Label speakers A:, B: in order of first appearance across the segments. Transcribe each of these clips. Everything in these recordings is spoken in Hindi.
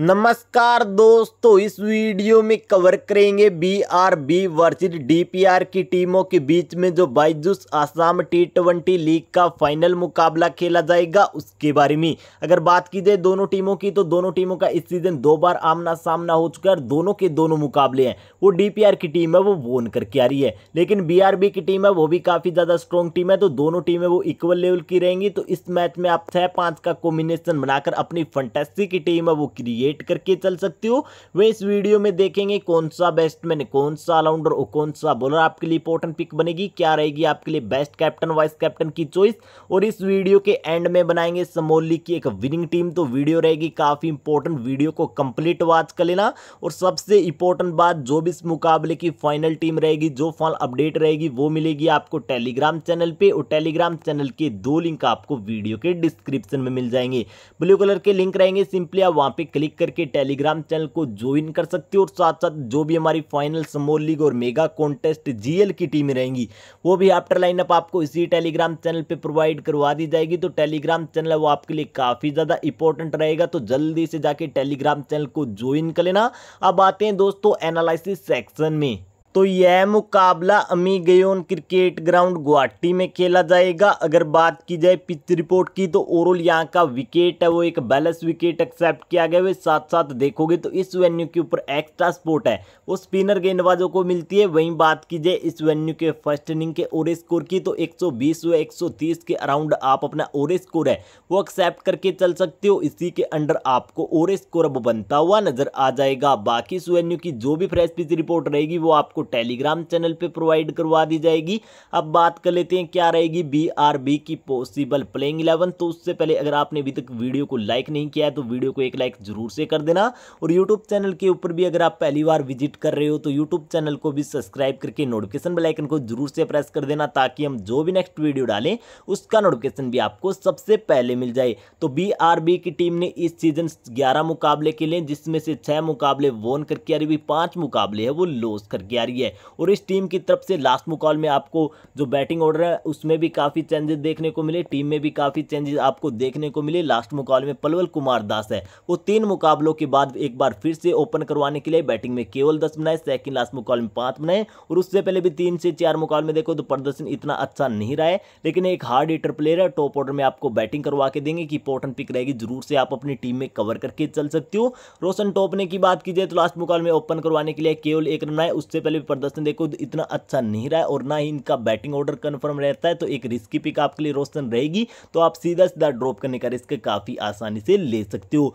A: नमस्कार दोस्तों इस वीडियो में कवर करेंगे B R B versus D P R की टीमों के बीच में जो Byju's Assam T twenty league का फाइनल मुकाबला खेला जाएगा उसके बारे में अगर बात की जाए दोनों टीमों की तो दोनों टीमों का इस सीजन दो बार आमना सामना हो चुका है और दोनों के दोनों मुकाबले हैं वो डी पी आर की टीम है वो वोन करके आ रही है लेकिन बी आर बी की टीम है वो भी काफ़ी ज़्यादा स्ट्रॉन्ग टीम है तो दोनों टीमें वो इक्वल लेवल की रहेंगी तो इस मैच में आप छः पाँच का कॉम्बिनेशन बनाकर अपनी फंटेस्टी की टीम है वो क्रिएट क्रिएट करके चल सकते हो वे इस वीडियो में देखेंगे कौन सा बेस्टमैन कौन सा ऑलराउंडर और कौन सा बॉलर आपके लिए इंपॉर्टेंट पिक बनेगी क्या रहेगी आपके लिए बेस्ट कैप्टन वाइस कैप्टन की चॉइस और इस वीडियो के एंड में बनाएंगे समोली की एक विनिंग टीम तो वीडियो रहेगी काफ़ी इंपॉर्टेंट वीडियो को कंप्लीट वॉच कर लेना और सबसे इंपॉर्टेंट बात जो भी इस मुकाबले की फाइनल टीम रहेगी जो फाइनल अपडेट रहेगी वो मिलेगी आपको टेलीग्राम चैनल पे और टेलीग्राम चैनल के दो लिंक आपको वीडियो के डिस्क्रिप्शन में मिल जाएंगे ब्लू कलर के लिंक रहेंगे सिंपली आप वहां पे क्लिक लाइक करके टेलीग्राम चैनल को ज्वाइन कर सकते हो और साथ साथ जो भी हमारी फाइनल समोर लीग और मेगा कॉन्टेस्ट जीएल की टीमें रहेंगी वो भी आफ्टर लाइनअप आपको इसी टेलीग्राम चैनल पर प्रोवाइड करवा दी जाएगी तो टेलीग्राम चैनल वो आपके लिए काफ़ी ज़्यादा इंपॉर्टेंट रहेगा तो जल्दी से जाके टेलीग्राम चैनल को ज्वाइन कर लेना अब आते हैं दोस्तों एनालिसिस सेक्शन में तो यह मुकाबला अमीगयोन क्रिकेट ग्राउंड गुवाहाटी में खेला जाएगा अगर बात की जाए पिच रिपोर्ट की तो ओवरऑल यहाँ का विकेट है वो एक बैलेंस विकेट एक्सेप्ट किया गया है साथ साथ देखोगे तो इस वेन्यू के ऊपर एक्स्ट्रा स्पोर्ट है वो स्पिनर गेंदबाजों को मिलती है वहीं बात की जाए इस वेन्यू के फर्स्ट इनिंग के ओर स्कोर की तो एक व 130 के अराउंड आप अपना ओर स्कोर है वो एक्सेप्ट करके चल सकते हो इसी के अंडर आपको ओवर स्कोर अब बनता हुआ नजर आ जाएगा बाकी इस वेन्यू की जो भी फ्रेश पिच रिपोर्ट रहेगी वो आपको टेलीग्राम चैनल पे प्रोवाइड करवा दी जाएगी अब बात कर लेते हैं क्या रहेगी बीआरबी की पॉसिबल प्लेइंग इलेवन तो उससे पहले अगर आपने अभी तक वीडियो को लाइक नहीं किया है तो वीडियो को एक लाइक जरूर से कर देना और यूट्यूब चैनल के ऊपर भी अगर आप पहली बार विजिट कर रहे हो तो यूट्यूब चैनल को भी सब्सक्राइब करके नोटिफिकेशन बेलाइकन को जरूर से प्रेस कर देना ताकि हम जो भी नेक्स्ट वीडियो डालें उसका नोटिफिकेशन भी आपको सबसे पहले मिल जाए तो बी की टीम ने इस सीजन ग्यारह मुकाबले के लिए जिसमें से छह मुकाबले वोन करके आ रही पांच मुकाबले है वो लॉस करके आ रही रही है और इस टीम की तरफ से लास्ट मुकाल में आपको जो बैटिंग ऑर्डर है उसमें भी काफ़ी चेंजेस देखने को मिले टीम में भी काफ़ी चेंजेस आपको देखने को मिले लास्ट मुकाल में पलवल कुमार दास है वो तीन मुकाबलों के बाद एक बार फिर से ओपन करवाने के लिए बैटिंग में केवल दस बनाए सेकेंड लास्ट मुकाल में पाँच बनाए और उससे पहले भी तीन से चार मुकाल में देखो तो प्रदर्शन इतना अच्छा नहीं रहा है लेकिन एक हार्ड हिटर प्लेयर है टॉप ऑर्डर में आपको बैटिंग करवा के देंगे कि इंपॉर्टेंट पिक रहेगी जरूर से आप अपनी टीम में कवर करके चल सकते हो रोशन टोपने की बात की जाए तो लास्ट मुकाल में ओपन करवाने के लिए केवल एक रन बनाए उससे पहले प्रदर्शन देखो इतना अच्छा नहीं रहा है और ना ही इनका बैटिंग ऑर्डर कन्फर्म रहता है तो एक रिस्की पिक आपके लिए रोशन रहेगी तो आप सीधा सीधा ड्रॉप करने का रिस्क काफ़ी आसानी से ले सकते हो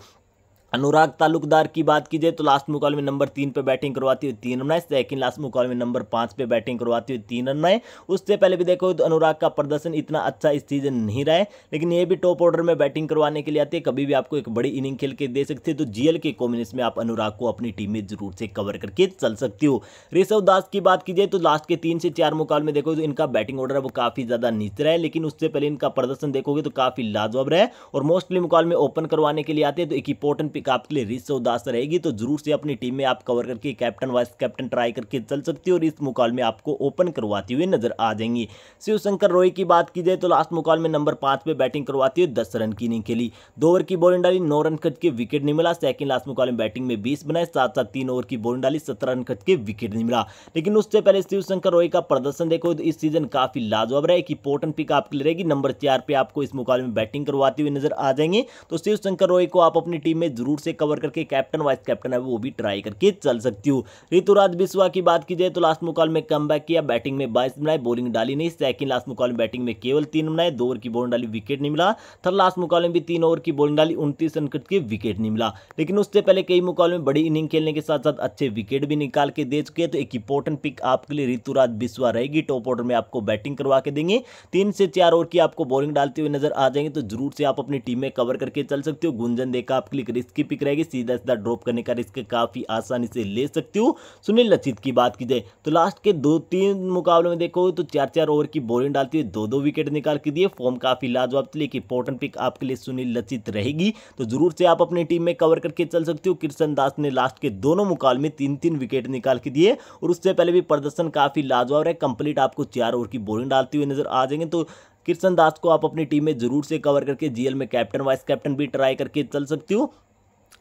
A: अनुराग तालुकदार की बात की जाए तो लास्ट मुकाबले में नंबर तीन पे बैटिंग करवाती हुई तीन रन आए सेकंड लास्ट मुकाबले में नंबर पाँच पे बैटिंग करवाती हुई तीन रन आए उससे पहले भी देखो तो अनुराग का प्रदर्शन इतना अच्छा इस सीजन नहीं रहा है लेकिन ये भी टॉप ऑर्डर में बैटिंग करवाने के लिए आती है कभी भी आपको एक बड़ी इनिंग खेल के दे सकते तो जीएल के कॉम्बिनेशन में आप अनुराग को अपनी टीम में जरूर से कवर करके चल सकती हो ऋषभ दास की बात की जाए तो लास्ट के तीन से चार मुकाबले में देखो तो इनका बैटिंग ऑर्डर वो काफ़ी ज़्यादा नीचे रहा है लेकिन उससे पहले इनका प्रदर्शन देखोगे तो काफ़ी लाजवाब रहा है और मोस्टली मुकाबले में ओपन करवाने के लिए आते हैं तो एक इंपॉर्टेंट पिक आपके लिए रिस उदास रहेगी तो जरूर से अपनी टीम में आप कवर करके कैप्टन वाइस कैप्टन ट्राई करके चल सकती है और इस मुकाल में आपको ओपन करवाती हुई नजर आ जाएंगी शिवशंकर रॉय की बात की जाए तो लास्ट मुकाल में नंबर पांच पे बैटिंग करवाती है दस रन की नहीं खेली दो ओवर की बॉलिंग डाली नौ रन खर्च के विकेट नहीं मिला सेकंड लास्ट मुकाल में बैटिंग में बीस बनाए साथ साथ तीन ओवर की बॉलिंग डाली सत्रह रन खर्च के विकेट नहीं मिला लेकिन उससे पहले शिवशंकर रॉय का प्रदर्शन देखो इस सीजन काफी लाजवाब रहा एक इंपॉर्टेंट पिक आपके लिए रहेगी नंबर चार पे आपको इस मुकाल में बैटिंग करवाती हुई नजर आ जाएंगे तो शिवशंकर रॉय को आप अपनी टीम में जरूर रूट से कवर करके कैप्टन वाइस कैप्टन है वो भी ट्राई करके चल सकती हूँ ऋतुराज बिस्वा की बात की जाए तो लास्ट मुकाल में कम किया बैटिंग में बाईस बनाए बॉलिंग डाली नहीं सेकंड लास्ट मुकाल में बैटिंग में केवल तीन बनाए दो ओवर की बॉलिंग डाली विकेट नहीं मिला थर्ड लास्ट मुकाल में भी तीन ओवर की बॉलिंग डाली उनतीस रन करके विकेट नहीं मिला लेकिन उससे पहले कई मुकाल में बड़ी इनिंग खेलने के साथ साथ अच्छे विकेट भी निकाल के दे चुके हैं तो एक इंपॉर्टेंट पिक आपके लिए ऋतुराज बिस्वा रहेगी टॉप ऑर्डर में आपको बैटिंग करवा के देंगे तीन से चार ओवर की आपको बॉलिंग डालते हुए नजर आ जाएंगे तो जरूर से आप अपनी टीम में कवर करके चल सकते हो गुंजन देखा आपके लिए रिस्क की पिक रहेगी सीधा सीधा ड्रॉप करने का रिस्क काफ़ी आसानी से ले सकती हूँ सुनील लचित की बात की जाए तो लास्ट के दो तीन मुकाबलों में देखो तो चार चार ओवर की बॉलिंग डालती हुई दो दो विकेट निकाल के दिए फॉर्म काफ़ी लाजवाब थी लेकिन इंपॉर्टेंट पिक आपके लिए सुनील लचित रहेगी तो जरूर से आप अपनी टीम में कवर करके चल सकते हो किशन दास ने लास्ट के दोनों मुकाबले में तीन तीन विकेट निकाल के दिए और उससे पहले भी प्रदर्शन काफ़ी लाजवाब रहे कंप्लीट आपको चार ओवर की बॉलिंग डालती हुई नजर आ जाएंगे तो किशन दास को आप अपनी टीम में जरूर से कवर करके जीएल में कैप्टन वाइस कैप्टन भी ट्राई करके चल सकती हो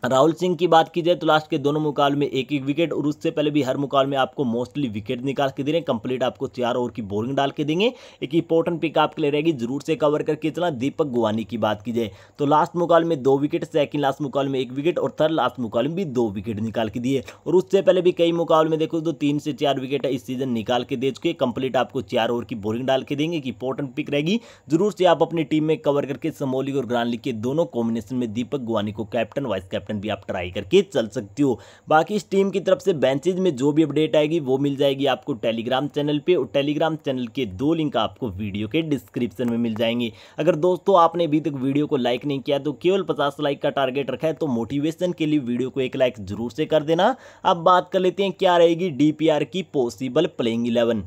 A: राहुल सिंह की बात की जाए तो लास्ट के दोनों मुकाबले में एक एक विकेट और उससे पहले भी हर मुकाबले में आपको मोस्टली विकेट निकाल के दे रहे हैं कंप्लीट आपको चार ओवर की बोरिंग डाल के देंगे एक इंपॉर्टेंट पिक आपके लिए रहेगी जरूर से कवर करके चला दीपक गुवानी की बात की जाए तो लास्ट मुकाबले में दो विकेट सेकंड लास्ट मुकाबले में एक विकेट और थर्ड लास्ट मुकाबले में भी दो विकेट निकाल के दिए और उससे पहले भी कई मुकाबले में देखो तो तीन से चार विकेट इस सीजन निकाल के दे चुके कंप्लीट आपको चार ओवर की बोलिंग डाल के देंगे एक इंपॉर्टेंट पिक रहेगी जरूर से आप अपनी टीम में कवर करके समोली और लिख के दोनों कॉम्बिनेशन में दीपक गुवानी को कैप्टन वाइस कैप्टन कैप्टन भी आप ट्राई करके चल सकते हो बाकी इस टीम की तरफ से बेंचेज में जो भी अपडेट आएगी वो मिल जाएगी आपको टेलीग्राम चैनल पर और टेलीग्राम चैनल के दो लिंक आपको वीडियो के डिस्क्रिप्शन में मिल जाएंगे अगर दोस्तों आपने अभी तक वीडियो को लाइक नहीं किया तो केवल पचास लाइक का टारगेट रखा है तो मोटिवेशन के लिए वीडियो को एक लाइक जरूर से कर देना अब बात कर लेते हैं क्या रहेगी डीपीआर की पॉसिबल प्लेइंग इलेवन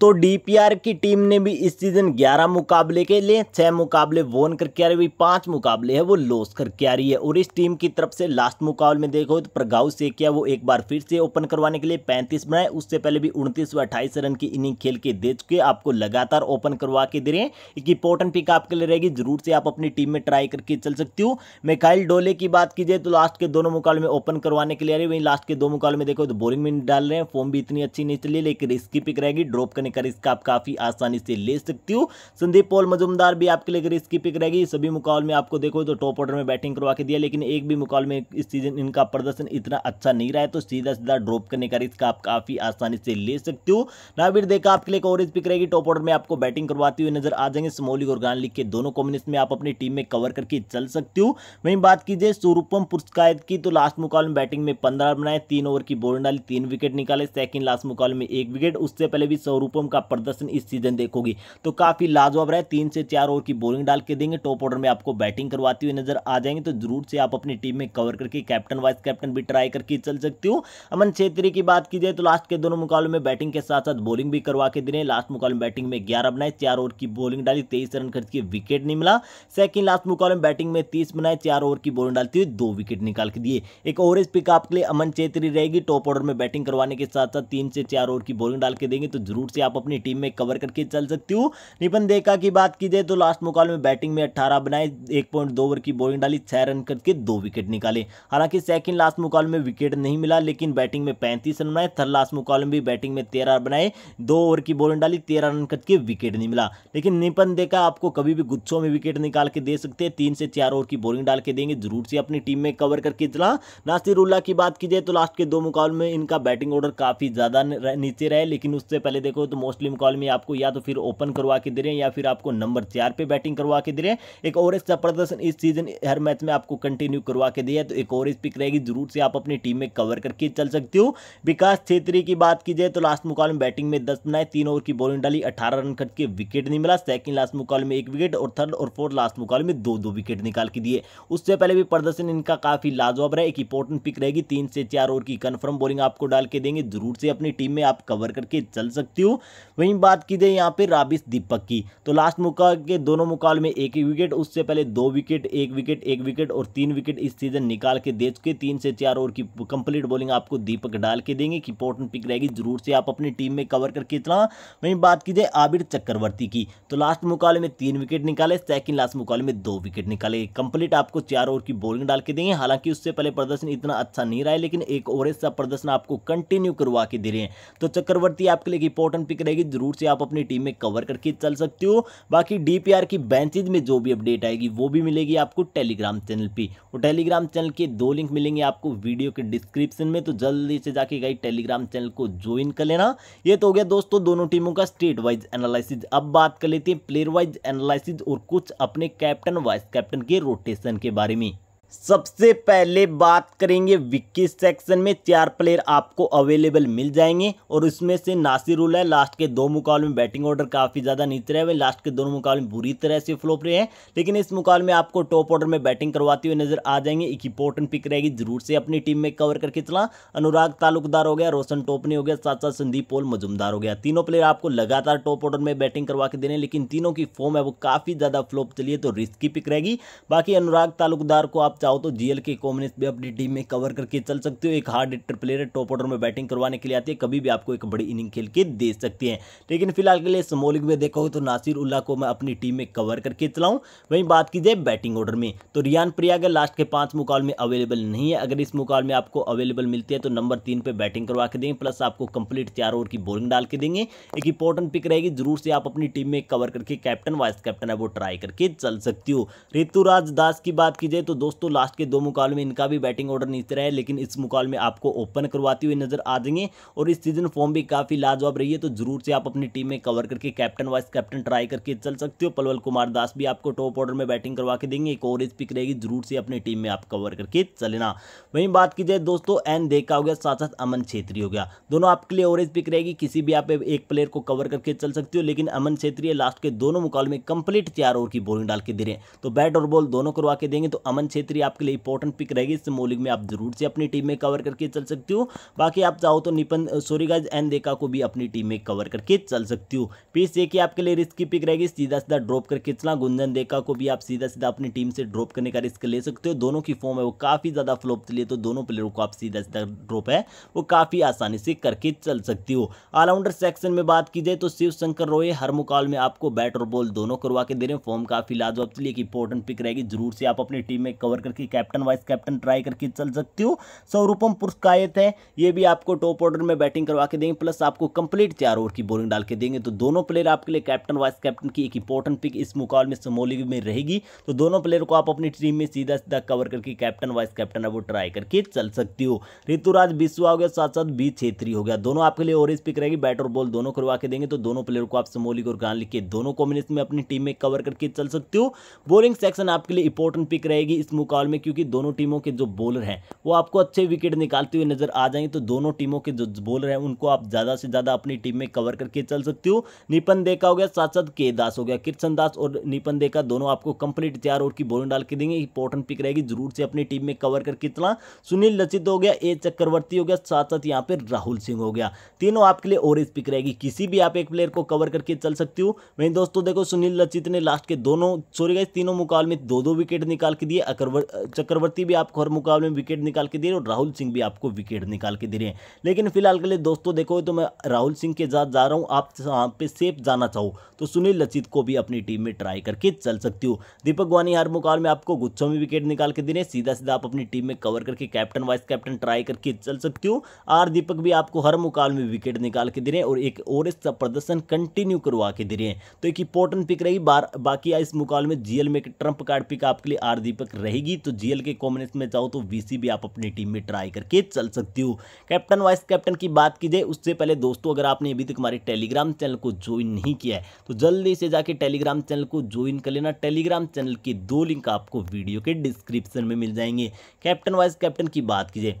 A: तो डीपीआर की टीम ने भी इस सीजन 11 मुकाबले के लिए छह मुकाबले वोन करके आ रही है पांच मुकाबले है वो लॉस करके आ रही है और इस टीम की तरफ से लास्ट मुकाबले में देखो तो प्रगाव से किया वो एक बार फिर से ओपन करवाने के लिए पैंतीस बनाए उससे पहले भी उनतीस व अट्ठाईस रन की इनिंग खेल के दे चुके आपको लगातार ओपन करवा के दे रहे हैं एक इंपॉर्टेंट पिक आपके लिए रहेगी जरूर से आप अपनी टीम में ट्राई करके चल सकती हूँ मिखाइल डोले की बात कीजिए तो लास्ट के दोनों मुकाबले में ओपन करवाने के लिए आ रही वहीं लास्ट के दो मुकाबले में देखो तो बोरिंग में डाल रहे हैं फॉर्म भी इतनी अच्छी नहीं चली लेकिन रिस्की पिक रहेगी ड्रॉप करने कर इसका आप काफ़ी आसानी से ले सकती हो संदीप पॉल मजुमदार भी आपके लिए अगर इसकी पिक रहेगी सभी मुकाबले में आपको देखो तो टॉप ऑर्डर में बैटिंग करवा के दिया लेकिन एक भी मुकाबले में इस सीजन इनका प्रदर्शन इतना अच्छा नहीं रहा है तो सीधा सीधा ड्रॉप करने का रिस्क आप काफ़ी आसानी से ले सकते हो नाविर देखा आपके लिए एक पिक रहेगी टॉप ऑर्डर में आपको बैटिंग करवाती हुई नजर आ जाएंगे स्मोली और गान के दोनों कॉम्बिनेशन में आप अपनी टीम में कवर करके चल सकते हो वहीं बात कीजिए सुरूपम पुरस्कायत की तो लास्ट मुकाबले में बैटिंग में पंद्रह बनाए तीन ओवर की बोल डाली तीन विकेट निकाले सेकंड लास्ट मुकाबले में एक विकेट उससे पहले भी स्वरूप फॉर्म का प्रदर्शन इस सीजन देखोगी तो काफ़ी लाजवाब रहे तीन से चार ओवर की बोलिंग डाल के देंगे टॉप ऑर्डर में आपको बैटिंग करवाती हुई नजर आ जाएंगे तो जरूर से आप अपनी टीम में कवर करके कैप्टन वाइस कैप्टन भी ट्राई करके चल सकती हूँ अमन छेत्री की बात की जाए तो लास्ट के दोनों मुकाबले में बैटिंग के साथ साथ बॉलिंग भी करवा के दे लास्ट मुकाबले में बैटिंग में ग्यारह बनाए चार ओवर की बॉलिंग डाली तेईस रन खर्च के विकेट नहीं मिला सेकंड लास्ट मुकाबले में बैटिंग में तीस बनाए चार ओवर की बॉलिंग डालती हुई दो विकेट निकाल के दिए एक ओवरेज पिक आपके लिए अमन छेत्री रहेगी टॉप ऑर्डर में बैटिंग करवाने के साथ साथ तीन से चार ओवर की बॉलिंग डाल के देंगे तो जरूर से आप अपनी टीम में कवर करके चल सकती हो निपन देखा की बात की जाए तो लास्ट मुकाबले में बैटिंग में अट्ठारह बनाए एक पॉइंट दो ओवर की बॉलिंग डाली छह रन करके दो विकेट निकाले हालांकि सेकंड लास्ट मुकाबले में विकेट नहीं मिला लेकिन बैटिंग में पैंतीस रन बनाए थर्ड लास्ट मुकाबले में भी बैटिंग में तेरह रन बनाए दो ओवर की बॉलिंग डाली तेरह रन करके विकेट नहीं मिला लेकिन निपन देखा आपको कभी भी गुच्छों में विकेट निकाल के दे सकते हैं तीन से चार ओवर की बॉलिंग डाल के देंगे जरूर से अपनी टीम में कवर करके चला नासिर नासिरुल्ला की बात की जाए तो लास्ट के दो मुकाबले में इनका बैटिंग ऑर्डर काफी ज्यादा नीचे रहे लेकिन उससे पहले देखो तो मोस्टली मुकाबले में आपको या तो फिर ओपन करवा के दे रहे हैं या फिर आपको नंबर चार पे बैटिंग करवा के दे रहे हैं एक और इसका प्रदर्शन इस सीजन हर मैच में आपको कंटिन्यू करवा के दिया तो एक और पिक रहेगी जरूर से आप अपनी टीम में कवर करके चल सकती हो विकास छेत्री की बात की जाए तो लास्ट मुकाल में बैटिंग में दस बनाए तीन ओवर की बॉलिंग डाली अठारह रन करके विकेट नहीं मिला सेकंड लास्ट मुकाल में एक विकेट और थर्ड और फोर्थ लास्ट मुकाल में दो दो विकेट निकाल के दिए उससे पहले भी प्रदर्शन इनका काफी लाजवाब रहा एक इंपॉर्टेंट पिक रहेगी तीन से चार ओवर की कन्फर्म बॉलिंग आपको डाल के देंगे जरूर से अपनी टीम में आप कवर करके चल सकती हूँ वहीं बात की जाए यहाँ पे राबिस दीपक की तो लास्ट मुका के दोनों मुकाल में एक ही विकेट उससे पहले दो विकेट एक विकेट एक विकेट और तीन विकेट इस सीजन निकाल के दे चुके तीन से चार ओवर की कंप्लीट बॉलिंग आपको दीपक डाल के देंगे कि इंपॉर्टेंट पिक रहेगी जरूर से आप अपनी टीम में कवर करके इतना वहीं बात की जाए आबिर चक्रवर्ती की तो लास्ट मुकाबले में तीन विकेट निकाले सेकंड लास्ट मुकाबले में दो विकेट निकाले कंप्लीट आपको चार ओवर की बॉलिंग डाल के देंगे हालांकि उससे पहले प्रदर्शन इतना अच्छा नहीं रहा है लेकिन एक ओवर सा प्रदर्शन आपको कंटिन्यू करवा के दे रहे हैं तो चक्रवर्ती आपके लिए इंपॉर्टेंट पिक ठीक रहेगी जरूर से आप अपनी टीम में कवर करके चल सकते हो बाकी डीपीआर की बेंचेज में जो भी अपडेट आएगी वो भी मिलेगी आपको टेलीग्राम चैनल पर और टेलीग्राम चैनल के दो लिंक मिलेंगे आपको वीडियो के डिस्क्रिप्शन में तो जल्दी से जाके गई टेलीग्राम चैनल को ज्वाइन कर लेना ये तो हो गया दोस्तों दोनों टीमों का स्टेट वाइज एनालिसिस अब बात कर लेते हैं प्लेयर वाइज एनालिसिस और कुछ अपने कैप्टन वाइस कैप्टन के रोटेशन के बारे में सबसे पहले बात करेंगे विक्की सेक्शन में चार प्लेयर आपको अवेलेबल मिल जाएंगे और उसमें से नासिरुल है लास्ट के दो मुकाबले में बैटिंग ऑर्डर काफ़ी ज़्यादा नीचे रहे हुए लास्ट के दोनों मुकाबले में बुरी तरह से फ्लोप रहे हैं लेकिन इस मुकाबले में आपको टॉप ऑर्डर में बैटिंग करवाते हुए नजर आ जाएंगे एक इंपॉर्टेंट पिक रहेगी जरूर से अपनी टीम में कवर करके चला अनुराग तालुकदार हो गया रोशन टोपनी हो गया साथ साथ संदीप पोल मजुमदार हो गया तीनों प्लेयर आपको लगातार टॉप ऑर्डर में बैटिंग करवा के देने लेकिन तीनों की फॉर्म है वो काफ़ी ज़्यादा फ्लोप चली है तो रिस्की पिक रहेगी बाकी अनुराग तालुकदार को आप चाहो तो जीएल के कॉमनेस भी अपनी टीम में कवर करके चल सकते हो एक hard hitter player top order में बैटिंग करवाने के लिए आती है कभी भी आपको एक बड़ी इनिंग खेल के दे सकती है लेकिन फिलहाल के लिए स्मॉलिंग में देखोगे तो नासिर उल्लाह को मैं अपनी टीम में कवर करके चलाऊँ वहीं बात की जाए बैटिंग ऑर्डर में तो रियान प्रियागर लास्ट के पाँच मुकाबले में अवेलेबल नहीं है अगर इस मुकाबले में आपको अवेलेबल मिलती है तो नंबर तीन पर बैटिंग करवा के देंगे प्लस आपको कंप्लीट चार ओवर की बॉलिंग डाल के देंगे एक इंपॉर्टेंट पिक रहेगी जरूर से आप अपनी टीम में कवर करके कैप्टन वाइस कैप्टन है वो ट्राई करके चल सकती हो ऋतुराज दास की बात की जाए तो दोस्तों दोस्तों लास्ट के दो मुकाबले में इनका भी बैटिंग ऑर्डर नीचे रहा है लेकिन इस मुकाबले में आपको ओपन करवाती हुई नजर आ जाएंगे और इस सीजन फॉर्म भी काफ़ी लाजवाब रही है तो जरूर से आप अपनी टीम में कवर करके कैप्टन वाइस कैप्टन ट्राई करके चल सकते हो पलवल कुमार दास भी आपको टॉप ऑर्डर में बैटिंग करवा के देंगे एक ओवरेज पिक रहेगी जरूर से अपनी टीम में आप कवर करके चलेना वहीं बात की जाए दोस्तों एन देखा हो गया साथ साथ अमन छेत्री हो गया दोनों आपके लिए ओवरेज पिक रहेगी किसी भी आप एक प्लेयर को कवर करके चल सकते हो लेकिन अमन छेत्री लास्ट के दोनों मुकाबले में कंप्लीट चार ओवर की बोलिंग डाल के दे रहे हैं तो बैट और बॉल दोनों करवा के देंगे तो अमन छेत्री थ्री आपके लिए इंपॉर्टेंट पिक रहेगी इस मोलिंग में आप जरूर से अपनी टीम में कवर करके चल सकती हो बाकी आप चाहो तो निपन सॉरी गाइज एन देखा को भी अपनी टीम में कवर करके चल सकती हो पीस एक ही आपके लिए रिस्क की पिक रहेगी सीधा सीधा ड्रॉप करके चला गुंजन देखा को भी आप सीधा सीधा अपनी टीम से ड्रॉप करने का रिस्क ले सकते हो दोनों की फॉर्म है वो काफ़ी ज़्यादा फ्लोप चली तो दोनों प्लेयरों को आप सीधा सीधा ड्रॉप है वो काफ़ी आसानी से करके चल सकती हो ऑलराउंडर सेक्शन में बात की जाए तो शिव शंकर रोय हर मुकाल में आपको बैट और बॉल दोनों करवा के दे रहे हैं फॉर्म काफ़ी लाजवाब चलिए इंपॉर्टेंट पिक रहेगी जरूर से आप अपनी टीम में कवर करके कैप्टन वाइस कैप्टन ट्राई करके चल सकती हो सौरूपम पुरस्कायत है ये भी आपको टॉप ऑर्डर में बैटिंग करवा के देंगे प्लस आपको कंप्लीट चार ओवर की बॉलिंग डाल के देंगे तो दोनों प्लेयर आपके लिए कैप्टन वाइस कैप्टन की एक इंपॉर्टेंट पिक इस मुकाबले में समोली में रहेगी तो दोनों प्लेयर को आप अपनी टीम में सीधा सीधा कवर करके कैप्टन वाइस कैप्टन है वो ट्राई करके चल सकती हो ऋतुराज बिस्वा हो गया साथ साथ बी छेत्री हो गया दोनों आपके लिए और इस पिक रहेगी बैट और बॉल दोनों करवा के देंगे तो दोनों प्लेयर को आप समोली और गान लिख के दोनों कॉम्बिनेशन में अपनी टीम में कवर करके चल सकते हो बोलिंग सेक्शन आपके लिए इंपॉर्टेंट पिक रहेगी इस मुकाबले बॉल में क्योंकि दोनों टीमों के जो बॉलर हैं वो आपको अच्छे विकेट निकालते हुए नजर आ जाएंगे तो दोनों टीमों के जो बॉलर हैं उनको आप ज़्यादा से ज़्यादा अपनी टीम में कवर करके चल सकते हो निपन देखा हो गया साथ साथ के दास हो गया किशन दास और निपन देखा दोनों आपको कंप्लीट चार ओवर की बॉलिंग डाल के देंगे इंपॉर्टेंट पिक रहेगी जरूर से अपनी टीम में कवर करके चला सुनील लचित हो गया ए चक्रवर्ती हो गया साथ साथ यहाँ पे राहुल सिंह हो गया तीनों आपके लिए और पिक रहेगी किसी भी आप एक प्लेयर को कवर करके चल सकते हो वहीं दोस्तों देखो सुनील लचित ने लास्ट के दोनों सॉरी गए तीनों मुकाबले में दो दो विकेट निकाल के दिए अकरवर चक्रवर्ती भी आपको हर मुकाबले में विकेट निकाल के दे रहे हैं और राहुल सिंह भी आपको विकेट निकाल के दे रहे हैं लेकिन फिलहाल के लिए दोस्तों देखो तो मैं राहुल सिंह के साथ जा रहा हूँ आप वहाँ पे सेफ जाना चाहो तो सुनील लचित को भी अपनी टीम में ट्राई करके चल सकती हो दीपक वानी हर मुकाबले में आपको गुच्छों में विकेट निकाल के दे रहे हैं सीधा सीधा आप अपनी टीम में कवर करके कैप्टन वाइस कैप्टन ट्राई करके चल सकती हो आर दीपक भी आपको हर मुकाबले में विकेट निकाल के दे रहे हैं और एक और प्रदर्शन कंटिन्यू करवा के दे रहे हैं तो एक इंपॉर्टेंट पिक रही बाकी इस मुकाबले में जीएल में ट्रंप कार्ड पिक आपके लिए आर दीपक रहेगी तो जीएल के कॉम्बिनेशन में चाहो तो वीसी भी आप अपनी टीम में ट्राई करके चल सकती हो कैप्टन वाइस कैप्टन की बात की जाए उससे पहले दोस्तों अगर आपने अभी तक हमारे टेलीग्राम चैनल को ज्वाइन नहीं किया है तो जल्दी से जाके टेलीग्राम चैनल को ज्वाइन कर लेना टेलीग्राम चैनल के दो लिंक आपको वीडियो के डिस्क्रिप्शन में मिल जाएंगे कैप्टन वाइस कैप्टन की बात कीजिए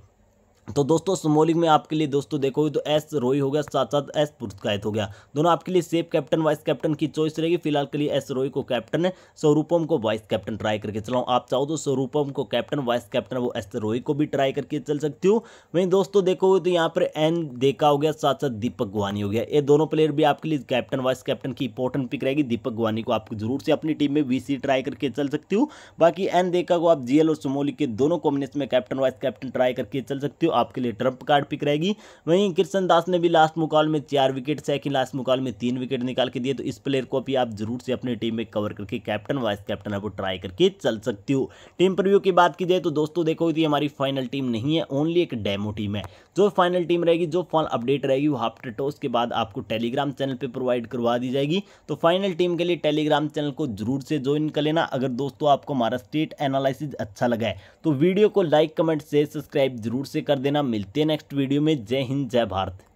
A: तो दोस्तों स्मोलिंग में आपके लिए दोस्तों देखोगे तो एस रोई हो गया साथ साथ एस पुरस्कारित हो गया दोनों आपके लिए सेफ कैप्टन वाइस कैप्टन की चॉइस रहेगी फिलहाल के लिए एस रोई को कैप्टन स्वरूपम को वाइस कैप्टन ट्राई करके चलाओ आप चाहो तो स्वरूपम को कैप्टन वाइस कैप्टन वो एस रोई को भी ट्राई करके चल सकती हूँ वहीं दोस्तों देखोगे तो यहाँ पर एन देखा हो गया साथ साथ दीपक गुवानी हो गया ये दोनों प्लेयर भी आपके लिए कैप्टन वाइस कैप्टन की इंपॉर्टेंट पिक रहेगी दीपक गुवानी को आप जरूर से अपनी टीम में वी ट्राई करके चल सकती हूँ बाकी एन देखा को आप जीएल और सुमो के दोनों कॉम्बिनेशन में कैप्टन वाइस कैप्टन ट्राई करके चल सकती हूँ आपके लिए ट्रम्प कार्ड पिक रहेगी वहीं कृष्ण दास ने भी लास्ट मुकाल में चार विकेट सेकंड लास्ट मुकाल में तीन विकेट निकाल के दिए तो इस प्लेयर को भी आप जरूर से अपनी टीम में कवर करके कैप्टन वाइस कैप्टन आपको ट्राई करके चल सकती हो टीम प्रव्यू की बात की जाए तो दोस्तों देखो ये हमारी फाइनल टीम नहीं है ओनली एक डेमो टीम है जो फाइनल टीम रहेगी जो फॉल अपडेट रहेगी वो आफ्टर टॉस के बाद आपको टेलीग्राम चैनल पर प्रोवाइड करवा दी जाएगी तो फाइनल टीम के लिए टेलीग्राम चैनल को जरूर से ज्वाइन कर लेना अगर दोस्तों आपको हमारा स्टेट एनालिसिस अच्छा लगा है तो वीडियो को लाइक कमेंट शेयर सब्सक्राइब जरूर से कर देना मिलते हैं नेक्स्ट वीडियो में जय हिंद जय भारत